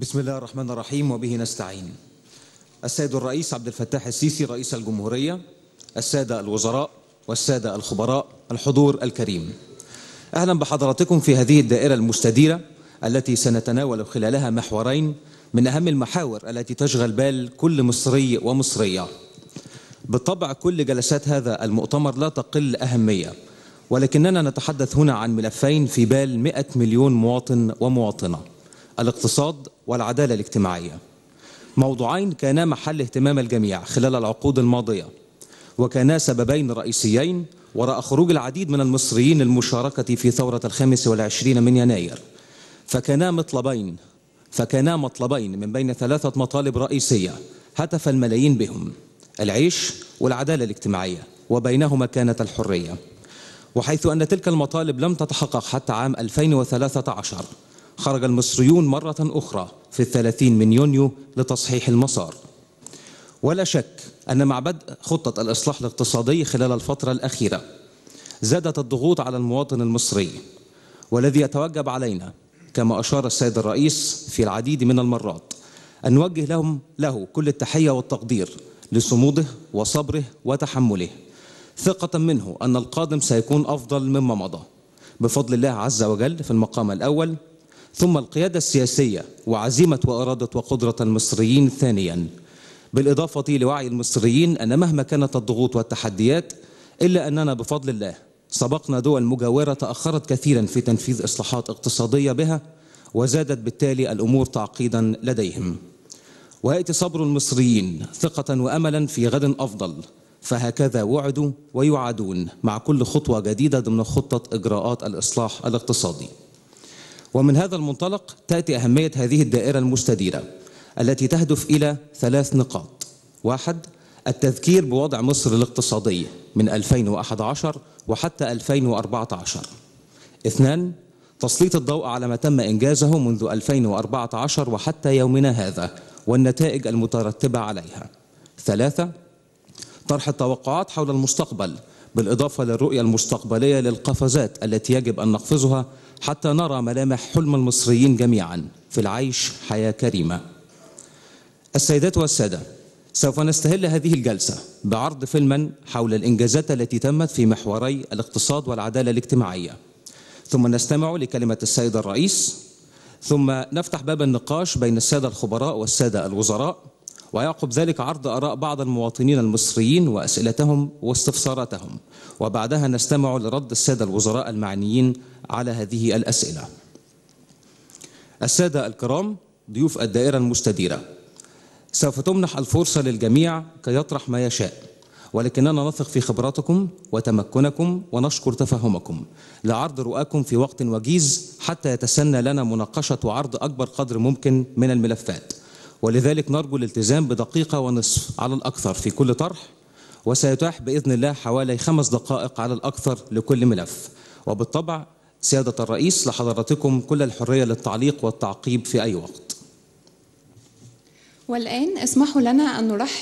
بسم الله الرحمن الرحيم وبه نستعين السيد الرئيس عبد الفتاح السيسي رئيس الجمهورية السادة الوزراء والسادة الخبراء الحضور الكريم أهلا بحضراتكم في هذه الدائرة المستديرة التي سنتناول خلالها محورين من أهم المحاور التي تشغل بال كل مصري ومصرية بالطبع كل جلسات هذا المؤتمر لا تقل أهمية ولكننا نتحدث هنا عن ملفين في بال 100 مليون مواطن ومواطنة الاقتصاد والعدالة الاجتماعية موضوعين كانا محل اهتمام الجميع خلال العقود الماضية وكانا سببين رئيسيين وراء خروج العديد من المصريين للمشاركة في ثورة الخامس والعشرين من يناير فكانا مطلبين فكانا مطلبين من بين ثلاثة مطالب رئيسية هتف الملايين بهم العيش والعدالة الاجتماعية وبينهما كانت الحرية وحيث أن تلك المطالب لم تتحقق حتى عام 2013 خرج المصريون مرة أخرى في الثلاثين من يونيو لتصحيح المسار ولا شك أن مع بدء خطة الإصلاح الاقتصادي خلال الفترة الأخيرة زادت الضغوط على المواطن المصري والذي يتوجب علينا كما أشار السيد الرئيس في العديد من المرات أن نوجه لهم له كل التحية والتقدير لصموده وصبره وتحمله ثقة منه أن القادم سيكون أفضل مما مضى بفضل الله عز وجل في المقام الأول ثم القيادة السياسية وعزيمة وإرادة وقدرة المصريين ثانيا بالإضافة لوعي المصريين أن مهما كانت الضغوط والتحديات إلا أننا بفضل الله سبقنا دول مجاورة تأخرت كثيرا في تنفيذ إصلاحات اقتصادية بها وزادت بالتالي الأمور تعقيدا لديهم ويأتي صبر المصريين ثقة وأملا في غد أفضل فهكذا وعدوا ويعادون مع كل خطوة جديدة ضمن خطة إجراءات الإصلاح الاقتصادي ومن هذا المنطلق تأتي أهمية هذه الدائرة المستديرة التي تهدف إلى ثلاث نقاط واحد التذكير بوضع مصر الاقتصادي من 2011 وحتى 2014 اثنان تسليط الضوء على ما تم إنجازه منذ 2014 وحتى يومنا هذا والنتائج المترتبة عليها ثلاثة طرح التوقعات حول المستقبل بالإضافة للرؤية المستقبلية للقفزات التي يجب أن نقفزها حتى نرى ملامح حلم المصريين جميعا في العيش حياة كريمة السيدات والسادة سوف نستهل هذه الجلسة بعرض فيلما حول الإنجازات التي تمت في محوري الاقتصاد والعدالة الاجتماعية ثم نستمع لكلمة السيد الرئيس ثم نفتح باب النقاش بين السادة الخبراء والسادة الوزراء ويعقب ذلك عرض آراء بعض المواطنين المصريين وأسئلتهم واستفساراتهم وبعدها نستمع لرد السادة الوزراء المعنيين على هذه الأسئلة السادة الكرام ضيوف الدائرة المستديرة سوف تمنح الفرصة للجميع كي يطرح ما يشاء ولكننا نثق في خبراتكم وتمكنكم ونشكر تفهمكم لعرض رؤاكم في وقت وجيز حتى يتسنى لنا مناقشة وعرض أكبر قدر ممكن من الملفات ولذلك نرجو الالتزام بدقيقة ونصف على الأكثر في كل طرح وسيتاح بإذن الله حوالي خمس دقائق على الأكثر لكل ملف وبالطبع سيادة الرئيس لحضراتكم كل الحرية للتعليق والتعقيب في أي وقت والآن اسمحوا لنا أن نرحب